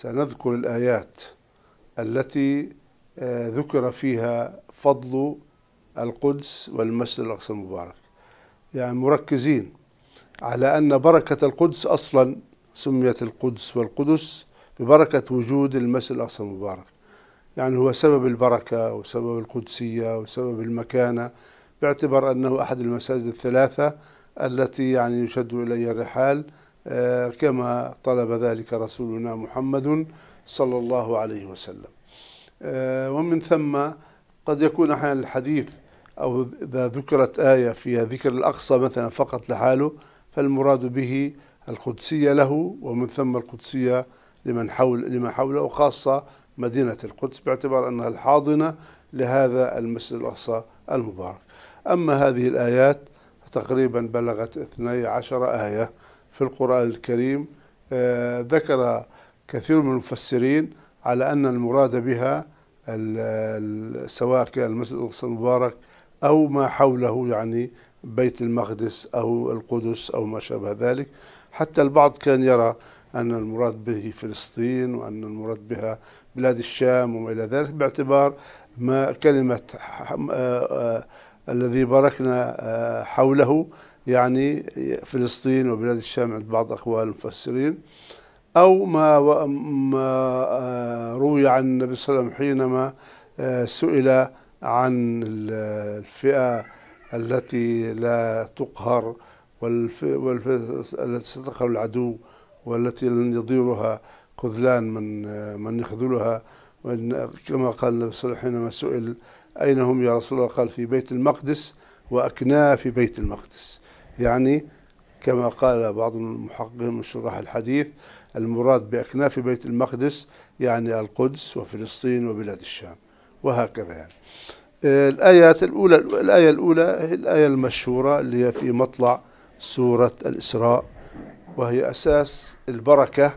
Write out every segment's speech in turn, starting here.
سنذكر الآيات التي آه، ذكر فيها فضل القدس والمسجد الأقصى المبارك يعني مركزين على أن بركة القدس أصلا سميت القدس والقدس ببركة وجود المسجد الأقصى المبارك يعني هو سبب البركة وسبب القدسية وسبب المكانة باعتبار أنه أحد المساجد الثلاثة التي يعني يشد إليها الرحال آه، كما طلب ذلك رسولنا محمد صلى الله عليه وسلم آه، ومن ثم قد يكون أحيانا الحديث أو إذا ذكرت آية فيها ذكر الأقصى مثلا فقط لحاله فالمراد به القدسية له ومن ثم القدسية لمن حول لما حوله وخاصة مدينة القدس باعتبار أنها الحاضنة لهذا المسجد الأقصى المبارك أما هذه الآيات تقريبا بلغت 12 آية في القرآن الكريم آه، ذكر كثير من المفسرين على أن المراد بها سواء كان المسجد الأقصى المبارك أو ما حوله يعني بيت المقدس أو القدس أو ما شابه ذلك حتى البعض كان يرى أن المراد به فلسطين وأن المراد بها بلاد الشام وما إلى ذلك باعتبار ما كلمة آه، آه، الذي باركنا حوله يعني فلسطين وبلاد الشام عند بعض أقوال المفسرين أو ما ما آه، روي عن النبي صلى الله عليه وسلم حينما آه، سئل عن الفئة التي لا تقهر والفئة التي ستقهر العدو والتي لن يضيرها خذلان من آه، من يخذلها وإن كما قال النبي صلى الله عليه وسلم حينما سئل أين هم يا رسول الله قال في بيت المقدس وأكناه في بيت المقدس يعني كما قال بعض المحققين من شرح الحديث المراد بأكناف بيت المقدس يعني القدس وفلسطين وبلاد الشام وهكذا يعني الآيات الأولى الآية الأولى هي الآية المشهورة اللي هي في مطلع سورة الإسراء وهي أساس البركة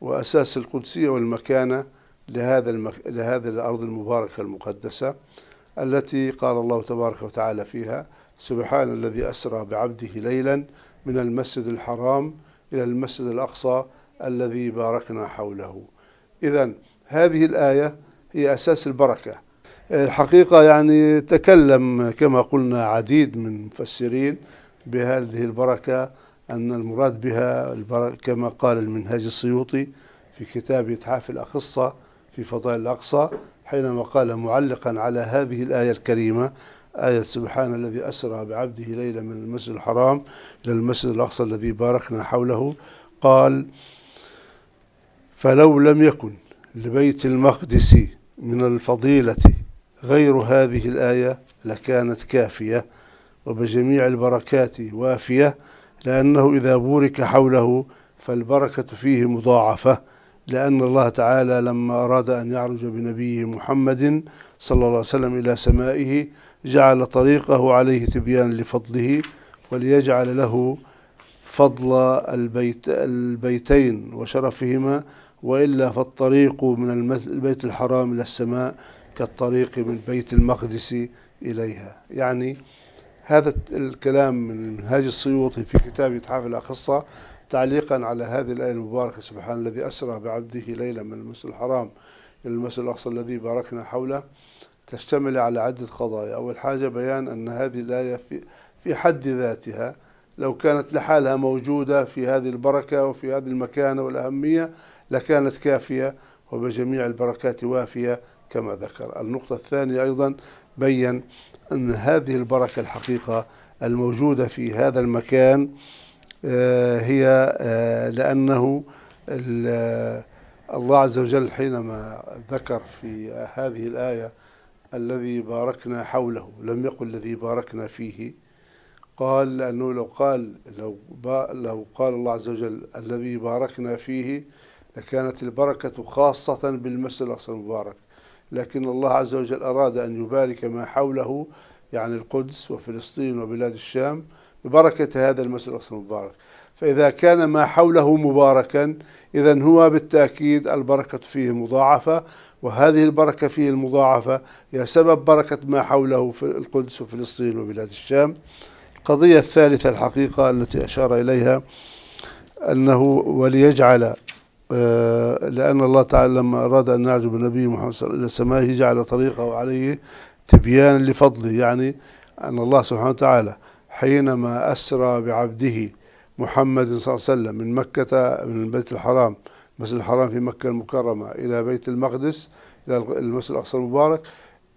وأساس القدسية والمكانة لهذا المك... لهذه الأرض المباركة المقدسة التي قال الله تبارك وتعالى فيها سبحان الذي أسرى بعبده ليلا من المسجد الحرام إلى المسجد الأقصى الذي باركنا حوله إذا هذه الآية هي أساس البركة الحقيقة يعني تكلم كما قلنا عديد من المفسرين بهذه البركة أن المراد بها البركة كما قال المنهاج السيوطي في كتاب إتحاف الأقصى في فضائل الأقصى حينما قال معلقا على هذه الآية الكريمة آية سبحان الذي أسرى بعبده ليلا من المسجد الحرام إلى المسجد الأقصى الذي باركنا حوله قال فلو لم يكن لبيت المقدس من الفضيلة غير هذه الآية لكانت كافية وبجميع البركات وافية لأنه إذا بورك حوله فالبركة فيه مضاعفة لأن الله تعالى لما أراد أن يعرج بنبيه محمد صلى الله عليه وسلم إلى سمائه جعل طريقه عليه تبيان لفضله وليجعل له فضل البيت البيتين وشرفهما وإلا فالطريق من البيت الحرام إلى السماء كالطريق من بيت المقدس إليها يعني هذا الكلام من منهاج السيوطي في كتاب إتحاف الأخصة تعليقا على هذه الآية المباركة سبحان الذي أسرى بعبده ليلا من المسجد الحرام إلى المسجد الأقصى الذي باركنا حوله تشتمل على عدة قضايا أول حاجة بيان أن هذه الآية في, في حد ذاتها لو كانت لحالها موجودة في هذه البركة وفي هذه المكانة والأهمية لكانت كافية وبجميع البركات وافية كما ذكر النقطة الثانية أيضا بين أن هذه البركة الحقيقة الموجودة في هذا المكان آه، هي آه، لأنه آه، الله عز وجل حينما ذكر في هذه الآية الذي باركنا حوله لم يقل الذي باركنا فيه قال لأنه لو قال لو, لو قال الله عز وجل الذي باركنا فيه لكانت البركة خاصة بالمسجد الأقصى المبارك لكن الله عز وجل أراد أن يبارك ما حوله يعني القدس وفلسطين وبلاد الشام ببركة هذا المسجد الأقصى المبارك فإذا كان ما حوله مباركا إذا هو بالتأكيد البركة فيه مضاعفة وهذه البركة فيه المضاعفة هي سبب بركة ما حوله في القدس وفلسطين وبلاد الشام القضية الثالثة الحقيقة التي أشار إليها أنه وليجعل آه، لأن الله تعالى لما أراد أن يعجب النبي محمد صلى الله عليه وسلم إلى سمائه جعل طريقه عليه تبيانا لفضله يعني أن الله سبحانه وتعالى حينما أسرى بعبده محمد صلى الله عليه وسلم من مكة من البيت الحرام المسجد الحرام في مكة المكرمة إلى بيت المقدس إلى المسجد الأقصى المبارك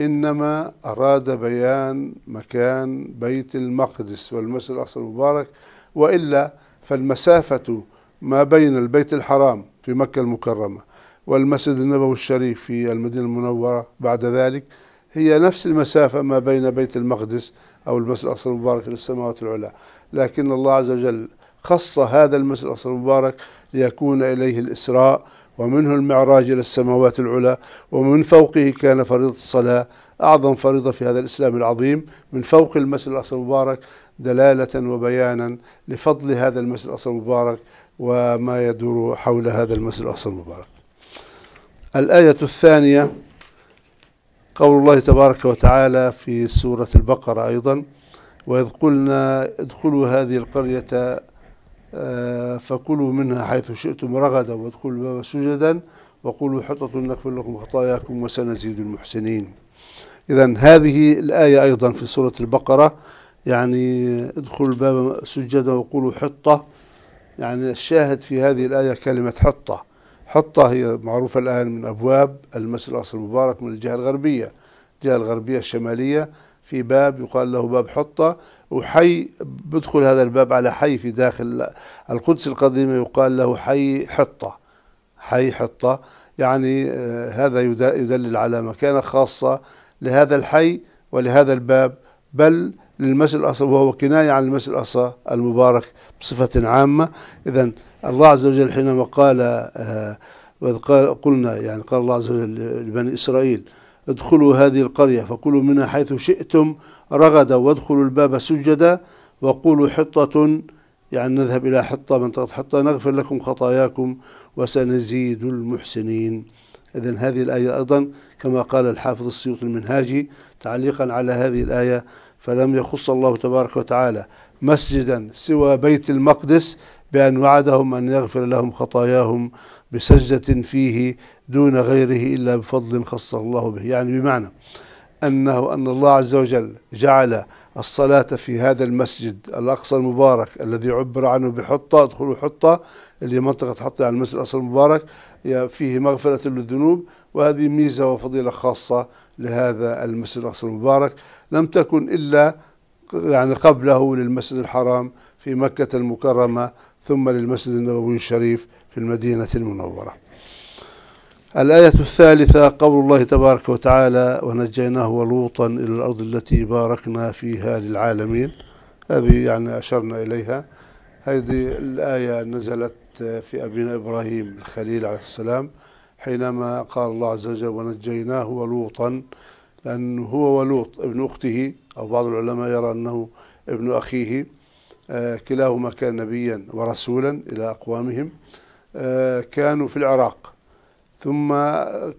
إنما أراد بيان مكان بيت المقدس والمسجد الأقصى المبارك وإلا فالمسافة ما بين البيت الحرام في مكة المكرمة والمسجد النبوي الشريف في المدينة المنورة بعد ذلك هي نفس المسافة ما بين بيت المقدس أو المسجد الأقصى المبارك للسماوات العلى لكن الله عز وجل خص هذا المسجد الأقصى المبارك ليكون إليه الإسراء ومنه المعراج إلى السماوات العلى ومن فوقه كان فريضة الصلاة أعظم فريضة في هذا الإسلام العظيم من فوق المسجد الأقصى المبارك دلالة وبيانا لفضل هذا المسجد الأقصى المبارك وما يدور حول هذا المسجد الأقصى المبارك الآية الثانية قول الله تبارك وتعالى في سورة البقرة أيضا وإذ قلنا ادخلوا هذه القرية آه، فكلوا منها حيث شئتم رغدا وادخلوا الباب سجدا وقولوا حطة نغفر لكم خطاياكم وسنزيد المحسنين إذا هذه الآية أيضا في سورة البقرة يعني ادخلوا الباب سجدا وقولوا حطة يعني الشاهد في هذه الآية كلمة حطة حطة هي معروفة الآن من أبواب المسجد الأقصى المبارك من الجهة الغربية الجهة الغربية الشمالية في باب يقال له باب حطة وحي بدخل هذا الباب على حي في داخل القدس القديمة يقال له حي حطة حي حطة يعني آه، هذا يدلل على مكانة خاصة لهذا الحي ولهذا الباب بل للمسجد الأقصى وهو كناية عن المسجد الأقصى المبارك بصفة عامة إذا الله عز وجل حينما قال آه وإذ قال قلنا يعني قال الله عز وجل لبني إسرائيل ادخلوا هذه القرية فكلوا منها حيث شئتم رغدا وادخلوا الباب سجدا وقولوا حطة يعني نذهب إلى حطة منطقة حطة نغفر لكم خطاياكم وسنزيد المحسنين إذا هذه الآية أيضا كما قال الحافظ السيوطي المنهاجي تعليقا على هذه الآية فلم يخص الله تبارك وتعالى مسجدا سوى بيت المقدس بأن وعدهم أن يغفر لهم خطاياهم بسجدة فيه دون غيره إلا بفضل خصه الله به يعني بمعنى أنه أن الله عز وجل جعل الصلاة في هذا المسجد الأقصى المبارك الذي عبر عنه بحطة ادخلوا حطة اللي منطقة حطة على يعني المسجد الأقصى المبارك فيه مغفرة للذنوب وهذه ميزة وفضيلة خاصة لهذا المسجد الأقصى المبارك لم تكن إلا يعني قبله للمسجد الحرام في مكة المكرمة ثم للمسجد النبوي الشريف في المدينة المنورة الآية الثالثة قول الله تبارك وتعالى ونجيناه ولوطا إلى الأرض التي باركنا فيها للعالمين هذه يعني أشرنا إليها هذه الآية نزلت في أبينا إبراهيم الخليل عليه السلام حينما قال الله عز وجل ونجيناه ولوطا لأن هو ولوط ابن أخته أو بعض العلماء يرى أنه ابن أخيه آه، كلاهما كان نبيا ورسولا إلى أقوامهم آه، كانوا في العراق ثم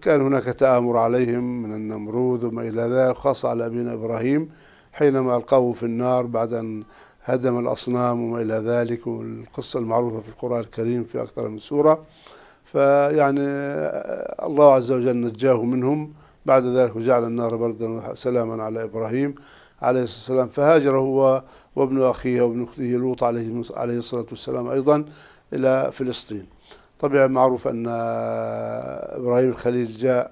كان هناك تآمر عليهم من النمرود وما إلى ذلك خاصة على أبينا إبراهيم حينما ألقوه في النار بعد أن هدم الأصنام وما إلى ذلك والقصة المعروفة في القرآن الكريم في أكثر من سورة فيعني الله عز وجل نجاه منهم بعد ذلك وجعل النار بردا وسلاما على إبراهيم عليه الصلاة والسلام فهاجر هو وابن أخيه وابن أخته لوط عليه الصلاة والسلام أيضا إلى فلسطين طبعا معروف أن إبراهيم الخليل جاء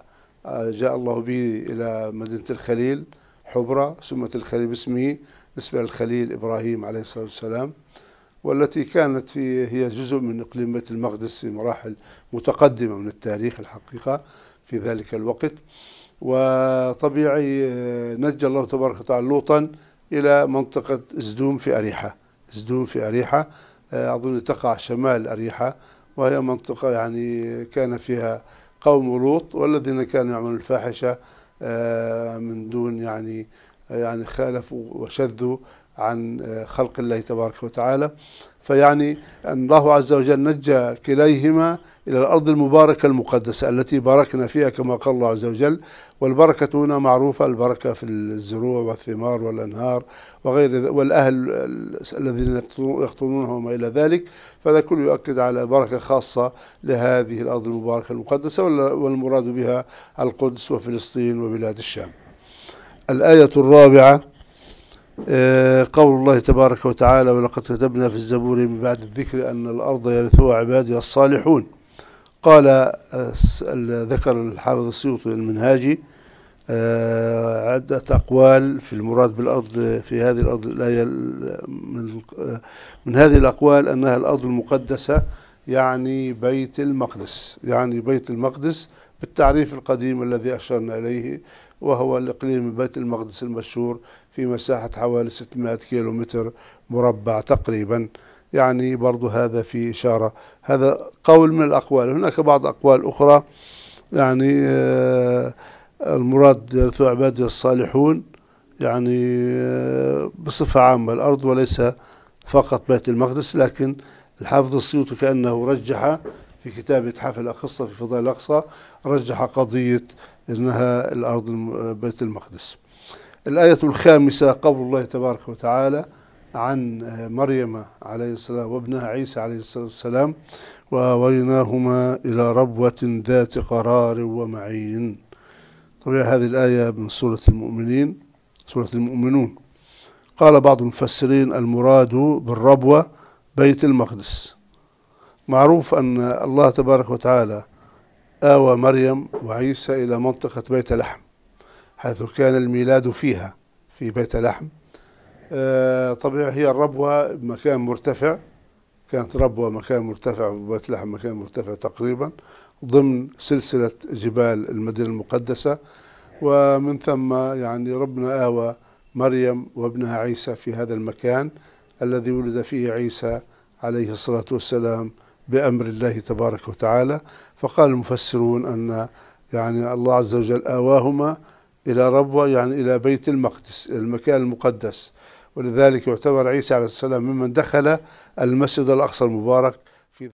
جاء الله به إلى مدينة الخليل حبرى سمت الخليل باسمه نسبة للخليل إبراهيم عليه الصلاة والسلام والتي كانت في هي جزء من إقليم بيت المقدس في مراحل متقدمة من التاريخ الحقيقة في ذلك الوقت وطبيعي نجى الله تبارك وتعالى لوطا إلى منطقة زدوم في أريحة زدوم في أريحة أظن تقع شمال أريحة وهي منطقة يعني كان فيها قوم لوط والذين كانوا يعملون الفاحشة آه، من دون يعني آه، يعني خالفوا وشذوا عن آه، خلق الله تبارك وتعالى فيعني أن الله عز وجل نجى كليهما إلى الأرض المباركة المقدسة التي باركنا فيها كما قال الله عز وجل والبركة هنا معروفة البركة في الزروع والثمار والأنهار وغير والأهل الذين يقطنونها وما إلى ذلك فهذا كله يؤكد على بركة خاصة لهذه الأرض المباركة المقدسة والمراد بها القدس وفلسطين وبلاد الشام الآية الرابعة آه، قول الله تبارك وتعالى ولقد كتبنا في الزبور من بعد الذكر أن الأرض يرثها عبادي الصالحون قال آه، ذكر الحافظ السيوطي المنهاجي آه، عدة أقوال في المراد بالأرض في هذه الأرض الآية من هذه الأقوال أنها الأرض المقدسة يعني بيت المقدس يعني بيت المقدس بالتعريف القديم الذي أشرنا إليه وهو الإقليم بيت المقدس المشهور في مساحة حوالي 600 كيلومتر مربع تقريبا يعني برضو هذا في إشارة هذا قول من الأقوال هناك بعض أقوال أخرى يعني آه، المراد يرثو عباده الصالحون يعني آه، بصفة عامة الأرض وليس فقط بيت المقدس لكن الحافظ السيوطي كأنه رجح في كتاب متحف الأقصى في فضاء الأقصى رجح قضية أنها الأرض بيت المقدس الآية الخامسة قول الله تبارك وتعالى عن مريم عليه السلام وابنها عيسى عليه الصلاة والسلام وأويناهما إلى ربوة ذات قرار ومعين طبعا هذه الآية من سورة المؤمنين سورة المؤمنون قال بعض المفسرين المراد بالربوة بيت المقدس معروف أن الله تبارك وتعالى آوى مريم وعيسى إلى منطقة بيت لحم حيث كان الميلاد فيها في بيت لحم آه، طبيعي هي الربوة مكان مرتفع كانت ربوة مكان مرتفع بيت لحم مكان مرتفع تقريبا ضمن سلسلة جبال المدينة المقدسة ومن ثم يعني ربنا آوى مريم وابنها عيسى في هذا المكان الذي ولد فيه عيسى عليه الصلاة والسلام بأمر الله تبارك وتعالى فقال المفسرون أن يعني الله عز وجل آواهما إلى ربوة يعني إلى بيت المقدس المكان المقدس ولذلك يعتبر عيسى عليه السلام ممن دخل المسجد الأقصى المبارك